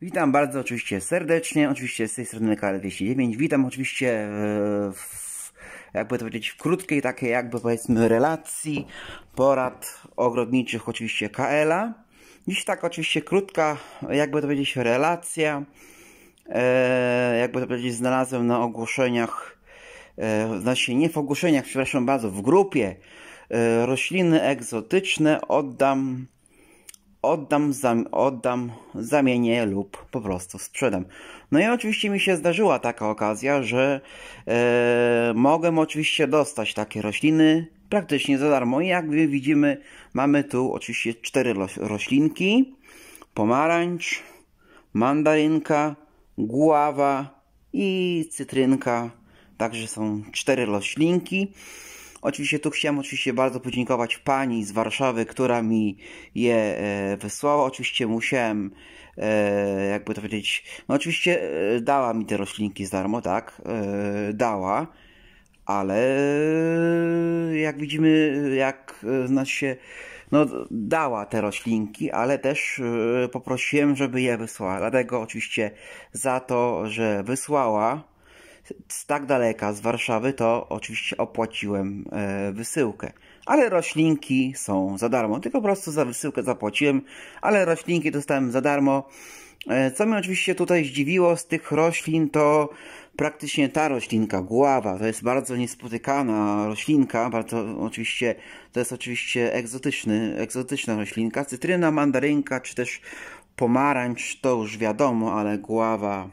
Witam bardzo oczywiście serdecznie, oczywiście z tej strony KL209. Witam oczywiście w, jakby to powiedzieć, w krótkiej takiej jakby powiedzmy relacji porad ogrodniczych oczywiście KL-a. Dziś tak oczywiście krótka, jakby to powiedzieć, relacja. E, jakby to powiedzieć, znalazłem na ogłoszeniach, e, znaczy nie w ogłoszeniach, przepraszam bardzo, w grupie e, rośliny egzotyczne oddam oddam, zam, oddam, zamienię lub po prostu sprzedam. No i oczywiście mi się zdarzyła taka okazja, że e, mogłem oczywiście dostać takie rośliny praktycznie za darmo. I jak widzimy, mamy tu oczywiście cztery roślinki. Pomarańcz, mandarynka, guława i cytrynka. Także są cztery roślinki. Oczywiście tu chciałem oczywiście bardzo podziękować pani z Warszawy, która mi je e, wysłała. Oczywiście musiałem, e, jakby to powiedzieć, no oczywiście e, dała mi te roślinki za darmo, tak, dała, ale jak widzimy, jak znaczy się, no dała te roślinki, ale też poprosiłem, żeby je wysłała. Dlatego oczywiście za to, że wysłała, z tak daleka, z Warszawy, to oczywiście opłaciłem e, wysyłkę. Ale roślinki są za darmo. Tylko po prostu za wysyłkę zapłaciłem, ale roślinki dostałem za darmo. E, co mnie oczywiście tutaj zdziwiło z tych roślin, to praktycznie ta roślinka, gława, to jest bardzo niespotykana roślinka, bardzo oczywiście, to jest oczywiście egzotyczny, egzotyczna roślinka. Cytryna, mandarynka, czy też pomarańcz, to już wiadomo, ale gława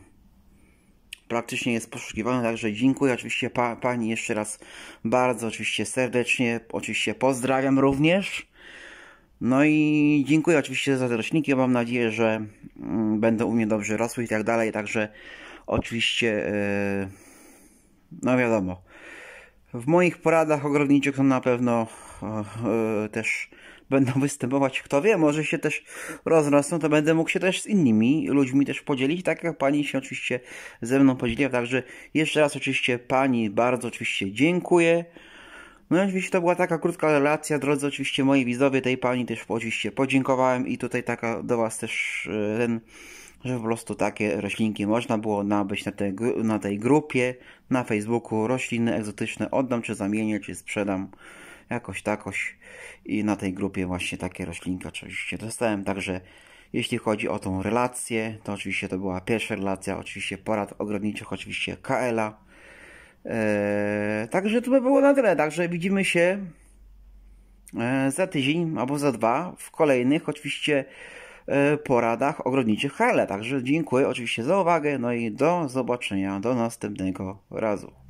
praktycznie jest poszukiwany, także dziękuję oczywiście pa, Pani jeszcze raz bardzo, oczywiście serdecznie, oczywiście pozdrawiam również. No i dziękuję oczywiście za te roślinki, mam nadzieję, że mm, będą u mnie dobrze rosły i tak dalej, także oczywiście, e, no wiadomo, w moich poradach ogrodniczych są na pewno e, e, też będą występować. Kto wie, może się też rozrosną, to będę mógł się też z innymi ludźmi też podzielić, tak jak pani się oczywiście ze mną podzieliła. Także jeszcze raz oczywiście pani bardzo oczywiście dziękuję. No i oczywiście to była taka krótka relacja, drodzy oczywiście moi widzowie, tej pani też oczywiście podziękowałem i tutaj taka do was też e, ten że po prostu takie roślinki można było nabyć na tej, na tej grupie na Facebooku rośliny egzotyczne oddam czy zamienię czy sprzedam jakoś takoś i na tej grupie właśnie takie roślinki oczywiście dostałem, także jeśli chodzi o tą relację, to oczywiście to była pierwsza relacja, oczywiście porad ogrodniczych, oczywiście KLA Eee, także to by było na tyle, także widzimy się eee, za tydzień albo za dwa w kolejnych oczywiście eee, poradach ogrodniczych KLA. Także dziękuję oczywiście za uwagę, no i do zobaczenia, do następnego razu.